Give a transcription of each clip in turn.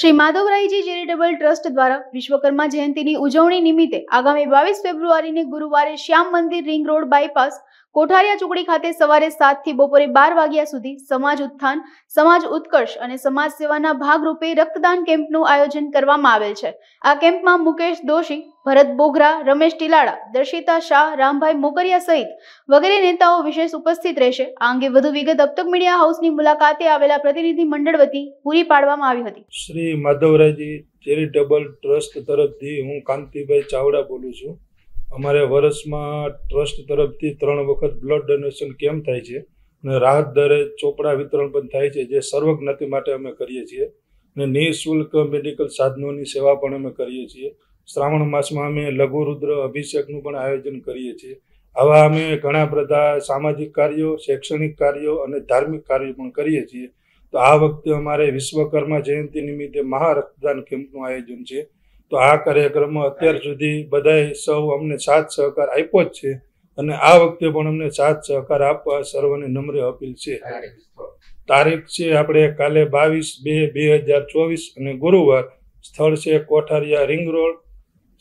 Shri Madhavrayji charitable trust દ્વારા વિશ્વકર્મા જયંતિની ઉજવણી નિમિત્તે આગામી બાવીસ ફેબ્રુઆરીને ગુરુવારે શ્યામ મંદિર રિંગ રોડ બાયપાસ કોઠારિયા ચોકડી ખાતે સવારે સાત થી બપોરે બાર વાગ્યા સુધી સમાજ ઉત્થાન સમાજ ઉત્કર્ષ અને સમાજ સેવાના ભાગરૂપે રક્તદાન કેમ્પનું આયોજન કરવામાં આવેલ છે આ કેમ્પમાં મુકેશ દોશી ભરત બોગરા રમેશ ટીલાડા દર્શિતા શાહ રામભાઈ મોકરિયા સહિત વગેરે નેતાઓ વિશેષ ઉપસ્થિત રહેશે આ અંગે વધુ વિગત અબતક મીડિયા હાઉસની મુલાકાતે આવેલા પ્રતિનિધિ મંડળ વતી પૂરી પાડવામાં આવી હતી શ્રી માધવરાયજી ચેરિટેબલ ટ્રસ્ટ તરફથી હું કાંતિભાઈ ચાવડા બોલું છું અમારે વર્ષમાં ટ્રસ્ટ તરફથી ત્રણ વખત બ્લડ ડોનેશન કેમ્પ થાય છે અને રાહત દરે ચોપડા વિતરણ પણ થાય છે જે સર્વજ્ઞતિ માટે અમે કરીએ છીએ અને નિઃશુલ્ક મેડિકલ સાધનોની સેવા પણ અમે કરીએ છીએ શ્રાવણ માસમાં અમે લઘુરુદ્ર અભિષેકનું પણ આયોજન કરીએ છીએ આવા અમે ઘણા બધા સામાજિક કાર્યો શૈક્ષણિક કાર્યો અને ધાર્મિક કાર્યો પણ કરીએ છીએ તો આ વખતે અમારે વિશ્વકર્મા જયંતિ નિમિત્તે મહારક્તદાન કેમ્પનું આયોજન છે તો આ કાર્યક્રમ અત્યાર સુધી બધાએ સૌ અમને સાથ સહકાર આપ્યો જ છે અને આ વખતે પણ અમને સાથ સહકાર આપવા સર્વની નમ્ર અપીલ છે તારીખ છે આપણે કાલે બાવીસ બે બે હજાર ચોવીસ અને ગુરુવાર સ્થળ છે કોઠારિયા રિંગ રોડ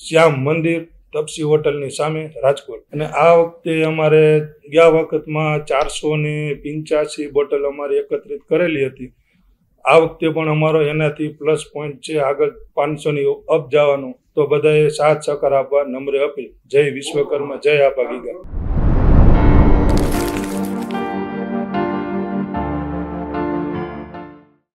શ્યામ મંદિર તપસી હોટલની સામે રાજકોટ અને આ વખતે અમારે ગયા વખતમાં ચારસો ને પિંચ્યાસી બોટલ અમારે એકત્રિત કરેલી હતી આ વખતે પણ અમારો એનાથી પ્લસ પોઈન્ટ છે આગળ પાંચસોની અપ જવાનું તો બધાએ સાથ સહકાર આપવા નમ્ર અપીલ જય વિશ્વકર્મા જય આપા ગીગા